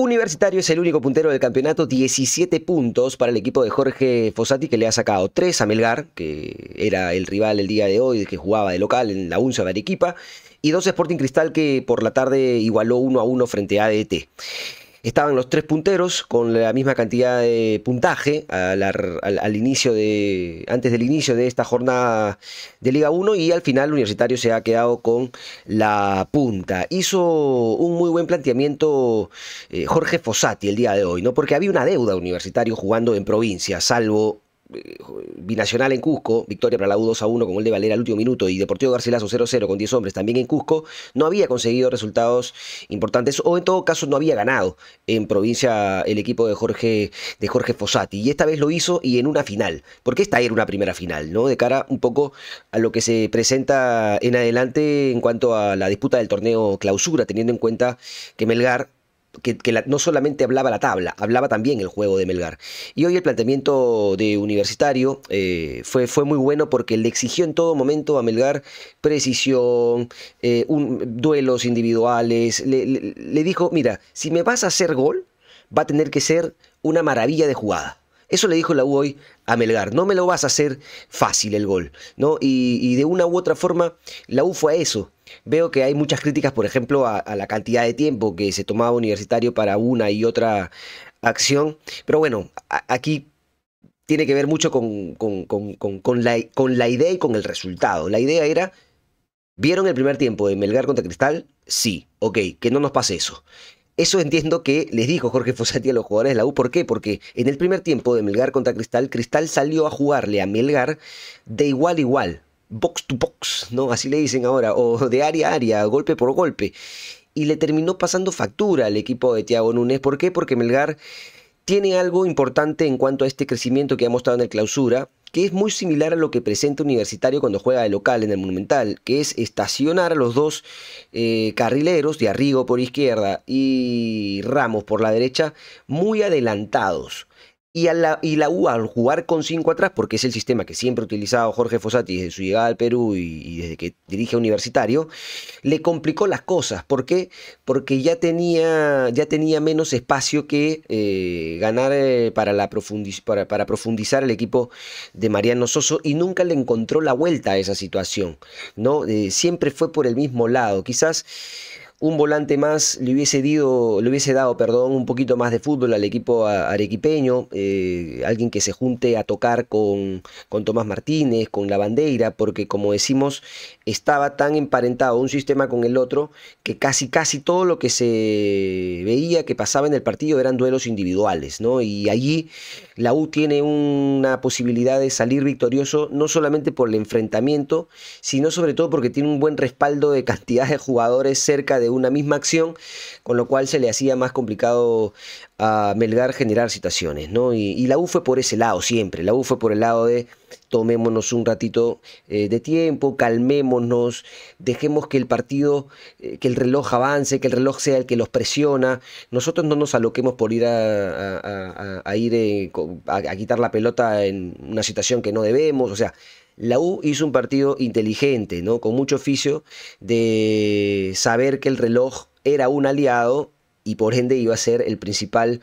Universitario es el único puntero del campeonato, 17 puntos para el equipo de Jorge Fossati, que le ha sacado 3 a Melgar, que era el rival el día de hoy, que jugaba de local en la UNSA de Arequipa, y 2 Sporting Cristal, que por la tarde igualó 1 a 1 frente a ADT. Estaban los tres punteros con la misma cantidad de puntaje inicio de, antes del inicio de esta jornada de Liga 1 y al final el Universitario se ha quedado con la punta. Hizo un muy buen planteamiento eh, Jorge Fossati el día de hoy, ¿no? porque había una deuda Universitario jugando en provincia, salvo eh, Binacional en Cusco, victoria para la U 2 a 1 con el de Valera al último minuto y Deportivo Garcilaso 0-0 con 10 hombres también en Cusco, no había conseguido resultados importantes o en todo caso no había ganado en provincia el equipo de Jorge, de Jorge Fossati. Y esta vez lo hizo y en una final, porque esta era una primera final, ¿no? De cara un poco a lo que se presenta en adelante en cuanto a la disputa del torneo clausura, teniendo en cuenta que Melgar que, no solamente hablaba la tabla, hablaba también el juego de Melgar. Y hoy el planteamiento de Universitario eh, fue, fue, muy bueno porque le exigió en todo momento a Melgar precisión, eh, duelos individuales. le dijo, mira, si me vas a hacer gol, va a tener que ser una maravilla de jugada. Eso le dijo la U hoy a Melgar. No me lo vas a hacer fácil el gol. ¿no? Y, de una u otra forma, la U fue a eso. Veo que hay muchas críticas, por ejemplo, a, la cantidad de tiempo que se tomaba Universitario para una y otra acción. Pero bueno, aquí tiene que ver mucho con, la, con la idea y con el resultado. La idea era, ¿vieron el primer tiempo de Melgar contra Cristal? Sí, ok, que no nos pase eso. Eso entiendo que les dijo Jorge Fosati a los jugadores de la U. ¿Por qué? Porque en el primer tiempo de Melgar contra Cristal, Cristal salió a jugarle a Melgar de igual a igual, box to box, ¿no? Así le dicen ahora, o de área a área, golpe por golpe. Y le terminó pasando factura al equipo de Thiago Núñez. ¿Por qué? Porque Melgar tiene algo importante en cuanto a este crecimiento que ha mostrado en el clausura, que es muy similar a lo que presenta Universitario cuando juega de local en el Monumental, que es estacionar a los dos eh, carrileros, de Arrigo por izquierda y Ramos por la derecha, muy adelantados. Y, la, y la U al jugar con 5 atrás, porque es el sistema que siempre ha utilizado Jorge Fossati desde su llegada al Perú y, desde que dirige Universitario, le complicó las cosas. ¿Por qué? Porque ya tenía, ya tenía menos espacio que eh, ganar eh, para, la para, profundizar el equipo de Mariano Soso y nunca le encontró la vuelta a esa situación. ¿no? Eh, siempre fue por el mismo lado. Quizás un volante más le hubiese, le hubiese dado perdón, un poquito más de fútbol al equipo arequipeño, eh, alguien que se junte a tocar con, con Tomás Martínez, con la bandera, porque como decimos, estaba tan emparentado un sistema con el otro que casi casi todo lo que se veía que pasaba en el partido eran duelos individuales, ¿no? Y allí la U tiene una posibilidad de salir victorioso, no solamente por el enfrentamiento, sino sobre todo porque tiene un buen respaldo de cantidad de jugadores cerca de una misma acción, con lo cual se le hacía más complicado a ah, Melgar generar situaciones, ¿no? Y, la U fue por ese lado siempre, la U fue por el lado de tomémonos un ratito eh, de tiempo, calmémonos, dejemos que el partido, eh, que el reloj avance, que el reloj sea el que los presiona. Nosotros no nos aloquemos por ir a, ir eh, a, quitar la pelota en una situación que no debemos. O sea, la U hizo un partido inteligente, ¿no? Con mucho oficio de saber que el reloj era un aliado y por ende iba a ser el principal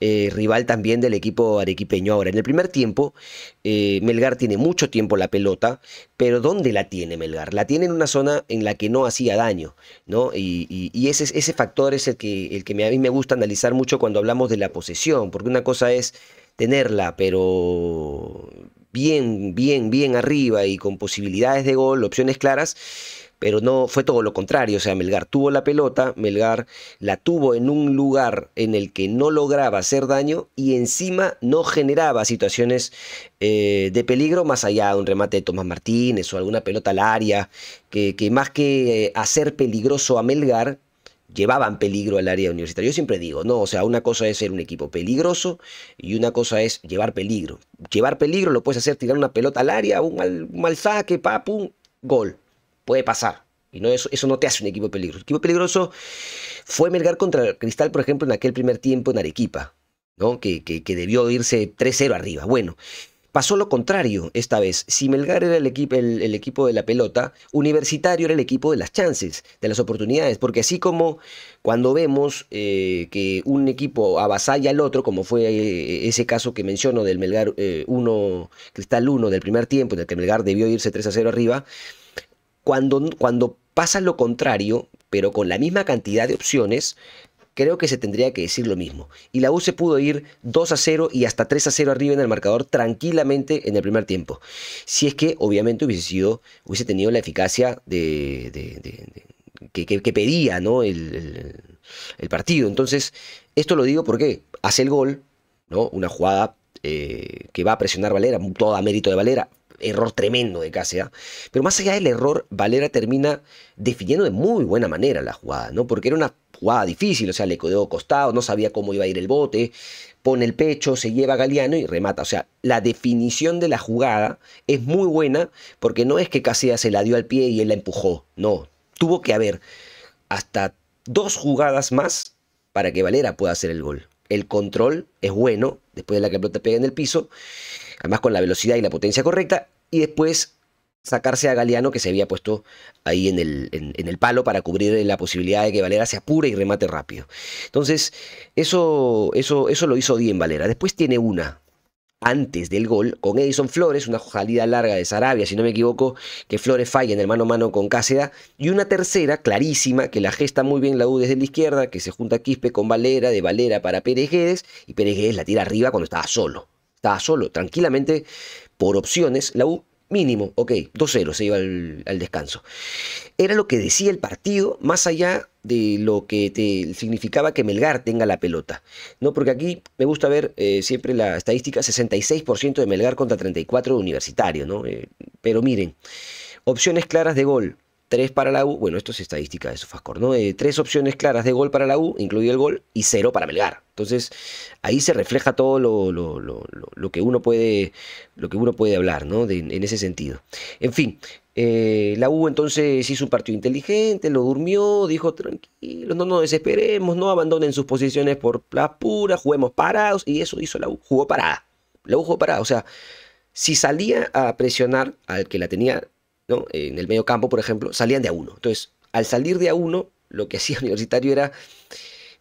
eh, rival también del equipo arequipeño. Ahora, en el primer tiempo, eh, Melgar tiene mucho tiempo la pelota, pero ¿dónde la tiene Melgar? La tiene en una zona en la que no hacía daño, ¿no? Y, ese, factor es el que, el que a mí me gusta analizar mucho cuando hablamos de la posesión, porque una cosa es tenerla, pero bien, bien, bien arriba y con posibilidades de gol, opciones claras, pero no fue todo lo contrario. O sea, Melgar tuvo la pelota, Melgar la tuvo en un lugar en el que no lograba hacer daño y encima no generaba situaciones eh, de peligro más allá de un remate de Tomás Martínez o alguna pelota al área, que, que más que eh, hacer peligroso a Melgar, llevaban peligro al área universitaria. Yo siempre digo, no, o sea, una cosa es ser un equipo peligroso y una cosa es llevar peligro. Llevar peligro lo puedes hacer tirar una pelota al área, un mal, saque, pa, pum, gol. Puede pasar. Y no, eso, eso no te hace un equipo peligroso. El equipo peligroso fue Melgar contra el Cristal, por ejemplo, en aquel primer tiempo en Arequipa, ¿no? que, que, que debió irse 3-0 arriba. Bueno, Pasó lo contrario esta vez. Si Melgar era el equipo, el, equipo de la pelota, Universitario era el equipo de las chances, de las oportunidades, porque así como cuando vemos eh, que un equipo avasalla al otro, como fue eh, ese caso que menciono del Melgar 1, eh, Cristal 1 del primer tiempo, en el que Melgar debió irse 3 a 0 arriba, cuando, cuando pasa lo contrario, pero con la misma cantidad de opciones, creo que se tendría que decir lo mismo. Y la U se pudo ir 2 a 0 y hasta 3 a 0 arriba en el marcador tranquilamente en el primer tiempo. Si es que obviamente hubiese, sido, hubiese tenido la eficacia de, que, pedía ¿no? el, partido. Entonces, esto lo digo porque hace el gol, ¿no? una jugada eh, que va a presionar Valera, todo a mérito de Valera, error tremendo de Cáceres. Pero más allá del error, Valera termina definiendo de muy buena manera la jugada, ¿no? Porque era una jugada difícil, o sea, le quedó costado, no sabía cómo iba a ir el bote, pone el pecho, se lleva a Galeano y remata. O sea, la definición de la jugada es muy buena porque no es que Cáceres se la dio al pie y él la empujó, no. Tuvo que haber hasta dos jugadas más para que Valera pueda hacer el gol el control es bueno después de la que la pelota pega en el piso, además con la velocidad y la potencia correcta, y después sacarse a Galeano que se había puesto ahí en el, palo para cubrir la posibilidad de que Valera se apure y remate rápido. Entonces, eso, eso, eso lo hizo bien Valera. Después tiene una antes del gol con Edison Flores, una salida larga de Sarabia, si no me equivoco, que Flores falla en el mano a mano con Cáceda, y una tercera clarísima que la gesta muy bien la U desde la izquierda, que se junta Quispe con Valera, de Valera para Pérez Guedes, y Pérez Guedes la tira arriba cuando estaba solo. Estaba solo, tranquilamente, por opciones, la U Mínimo, ok, 2-0 se iba al, descanso. Era lo que decía el partido, más allá de lo que significaba que Melgar tenga la pelota. ¿no? Porque aquí me gusta ver eh, siempre la estadística, 66% de Melgar contra 34% de Universitario. ¿no? Eh, pero miren, opciones claras de gol, Tres para la U, bueno, esto es estadística de Fascor, ¿no? Eh, tres opciones claras de gol para la U, incluido el gol, y cero para Melgar. Entonces, ahí se refleja todo lo, que, uno puede, lo que uno puede hablar, ¿no? en ese sentido. En fin, eh, la U entonces hizo un partido inteligente, lo durmió, dijo tranquilo, no nos desesperemos, no abandonen sus posiciones por la pura, juguemos parados, y eso hizo la U, jugó parada. La U jugó parada, o sea, si salía a presionar al que la tenía en el medio campo, por ejemplo, salían de a uno. Entonces, al salir de a uno, lo que hacía Universitario era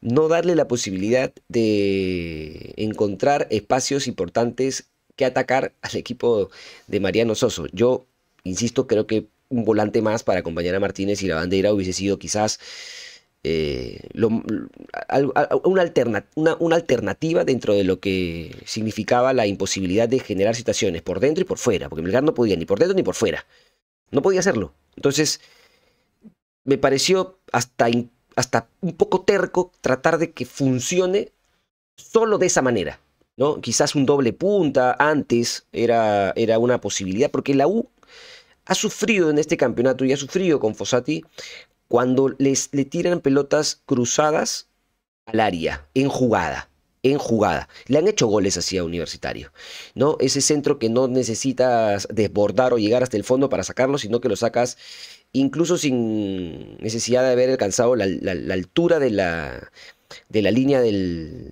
no darle la posibilidad de encontrar espacios importantes que atacar al equipo de Mariano Soso. Yo, insisto, creo que un volante más para acompañar a Martínez y la bandera hubiese sido quizás eh, una, una, alternativa dentro de lo que significaba la imposibilidad de generar situaciones por dentro y por fuera, porque Melgar no podía ni por dentro ni por fuera. No podía hacerlo. Entonces, me pareció hasta, hasta un poco terco tratar de que funcione solo de esa manera. ¿no? Quizás un doble punta antes era, era una posibilidad, porque la U ha sufrido en este campeonato y ha sufrido con Fossati cuando les, le tiran pelotas cruzadas al área, en jugada en jugada. Le han hecho goles así a Universitario, ¿no? Ese centro que no necesitas desbordar o llegar hasta el fondo para sacarlo, sino que lo sacas incluso sin necesidad de haber alcanzado la, altura de la, de la línea del,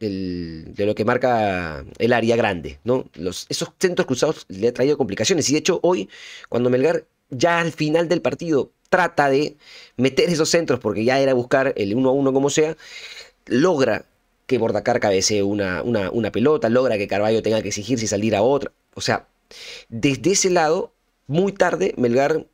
de lo que marca el área grande, ¿no? Los, esos centros cruzados le ha traído complicaciones y de hecho hoy, cuando Melgar ya al final del partido trata de meter esos centros porque ya era buscar el 1 a 1 como sea, logra que Bordacar cabecee una, una, pelota, logra que Carballo tenga que exigirse salir a otra. O sea, desde ese lado, muy tarde, Melgar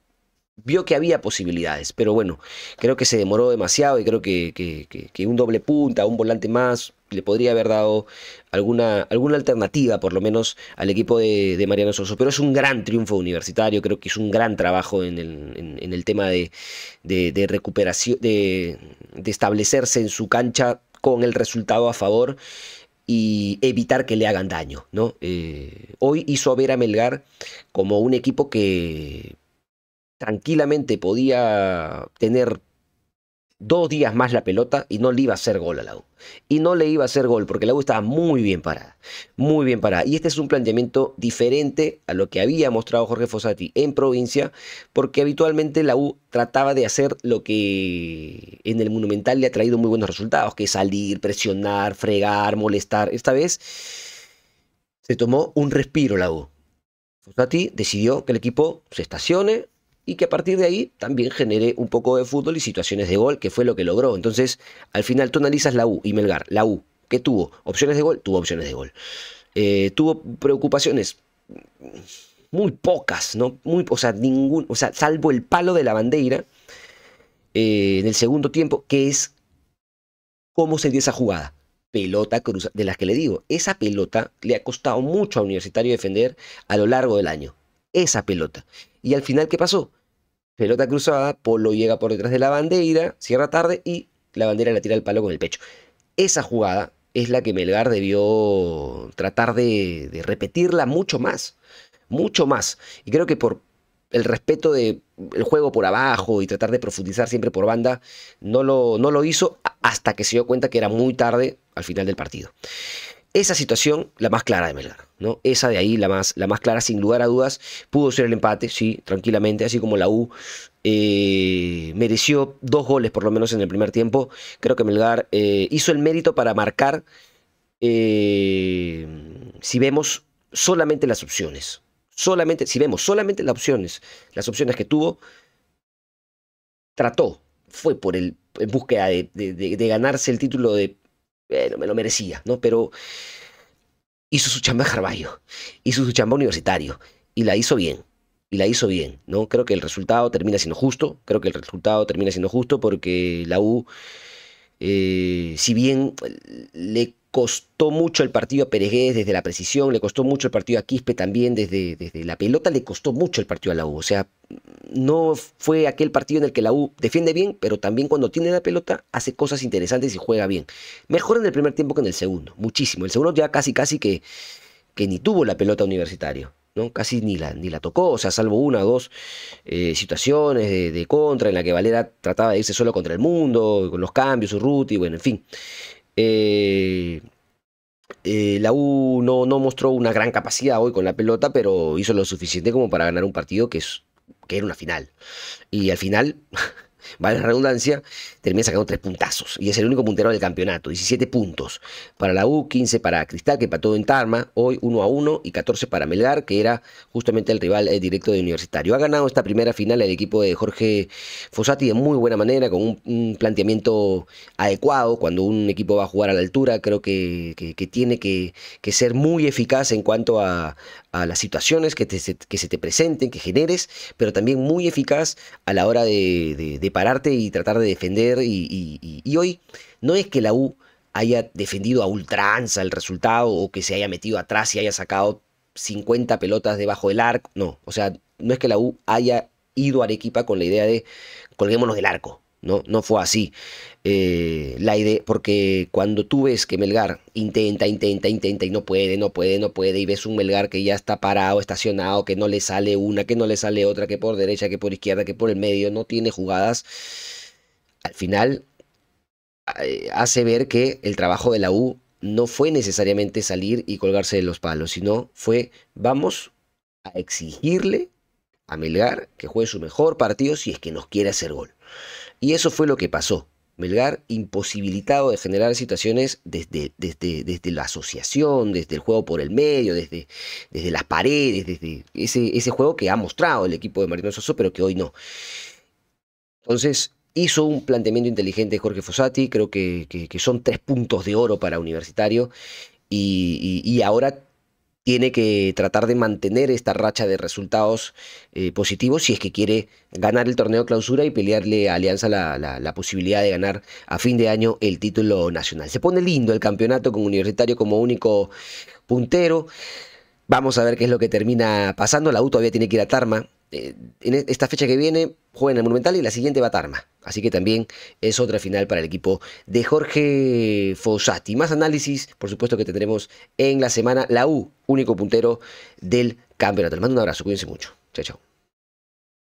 vio que había posibilidades, pero bueno, creo que se demoró demasiado y creo que, un doble punta, un volante más, le podría haber dado alguna, alguna alternativa, por lo menos, al equipo de, Mariano Soso. Pero es un gran triunfo universitario, creo que es un gran trabajo en el, tema de, de recuperación, de establecerse en su cancha con el resultado a favor y evitar que le hagan daño. ¿no? Eh, hoy hizo ver a Melgar como un equipo que tranquilamente podía tener dos días más la pelota y no le iba a hacer gol a la U. Y no le iba a hacer gol porque la U estaba muy bien parada, muy bien parada. Y este es un planteamiento diferente a lo que había mostrado Jorge Fossati en provincia, porque habitualmente la U trataba de hacer lo que en el Monumental le ha traído muy buenos resultados, que es salir, presionar, fregar, molestar. Esta vez se tomó un respiro la U. Fossati decidió que el equipo se estacione, y que a partir de ahí también genere un poco de fútbol y situaciones de gol, que fue lo que logró. Entonces, al final tú analizas la U y Melgar, la U, ¿qué tuvo? ¿Opciones de gol? Tuvo opciones de gol. Eh, tuvo preocupaciones muy pocas, ¿no? Muy, o sea, ningún, o sea, salvo el palo de la bandera eh, en el segundo tiempo, que es cómo se dio esa jugada. Pelota cruzada, de las que le digo, esa pelota le ha costado mucho a Universitario defender a lo largo del año esa pelota. Y al final, ¿qué pasó? Pelota cruzada, Polo llega por detrás de la bandera, cierra tarde y la bandera la tira el palo con el pecho. Esa jugada es la que Melgar debió tratar de, repetirla mucho más, mucho más. Y creo que por, el respeto del juego por abajo y tratar de profundizar siempre por banda, no no lo hizo hasta que se dio cuenta que era muy tarde al final del partido esa situación, la más clara de Melgar, ¿no? Esa de ahí, la más, la más clara, sin lugar a dudas, pudo ser el empate, sí, tranquilamente, así como la U eh, mereció dos goles por lo menos en el primer tiempo. Creo que Melgar eh, hizo el mérito para marcar, eh, si vemos solamente las opciones, solamente, si vemos solamente las opciones, las opciones que tuvo, trató, fue por el en búsqueda de ganarse el título de bueno, eh, me lo merecía, ¿no? Pero hizo su chamba Carballo, hizo su chamba universitario y la hizo bien, y la hizo bien, ¿no? Creo que el resultado termina siendo justo, creo que el resultado termina siendo justo porque la U, eh, si bien le costó mucho el partido a Pérez desde la precisión, le costó mucho el partido a Quispe también desde, desde la pelota, le costó mucho el partido a la U. O sea, no fue aquel partido en el que la U defiende bien, pero también cuando tiene la pelota hace cosas interesantes y juega bien. Mejor en el primer tiempo que en el segundo, muchísimo. El segundo ya casi, casi que, que ni tuvo la pelota universitario. ¿no? Casi ni la, ni la tocó, o sea, salvo una o dos eh, situaciones de, contra en la que Valera trataba de irse solo contra el mundo, con los cambios, su y bueno, en fin. Eh, eh, la U no, mostró una gran capacidad hoy con la pelota, pero hizo lo suficiente como para ganar un partido que, es, que era una final. Y al final vale la redundancia, termina sacando tres puntazos. Y es el único puntero del campeonato. 17 puntos para la U, 15 para Cristal, que todo en Tarma, hoy 1 a 1, y 14 para Melgar, que era justamente el rival eh, directo de Universitario. Ha ganado esta primera final el equipo de Jorge Fossati de muy buena manera, con un, planteamiento adecuado. Cuando un equipo va a jugar a la altura, creo que, que, tiene que, ser muy eficaz en cuanto a, a las situaciones que, te, que se te presenten, que generes, pero también muy eficaz a la hora de, pararte y tratar de defender. Y, y, hoy no es que la U haya defendido a ultranza el resultado o que se haya metido atrás y haya sacado 50 pelotas debajo del arco. No, o sea, no es que la U haya ido a Arequipa con la idea de colguémonos del arco no, fue así. Eh, la idea, porque cuando tú ves que Melgar intenta, intenta, intenta y no puede, no puede, no puede, y ves un Melgar que ya está parado, estacionado, que no le sale una, que no le sale otra, que por derecha, que por izquierda, que por el medio, no tiene jugadas, al final eh, hace ver que el trabajo de la U no fue necesariamente salir y colgarse de los palos, sino fue vamos a exigirle a Melgar que juegue su mejor partido si es que nos quiere hacer gol. Y eso fue lo que pasó. Melgar imposibilitado de generar situaciones desde, desde, desde la asociación, desde el juego por el medio, desde, desde las paredes, desde ese, ese juego que ha mostrado el equipo de Marino Soso, pero que hoy no. Entonces, hizo un planteamiento inteligente Jorge Fossati, creo que, son tres puntos de oro para Universitario y ahora tiene que tratar de mantener esta racha de resultados eh, positivos si es que quiere ganar el torneo clausura y pelearle a Alianza la, la, posibilidad de ganar a fin de año el título nacional. Se pone lindo el campeonato con Universitario como único puntero. Vamos a ver qué es lo que termina pasando. La U todavía tiene que ir a Tarma en e, esta fecha que viene juegan el Monumental y la siguiente va a Tarma. Así que también es otra final para el equipo de Jorge Fossati. Más análisis, por supuesto, que tendremos en la semana. La U, único puntero del campeonato. Les mando un abrazo, cuídense mucho. Chao, chao.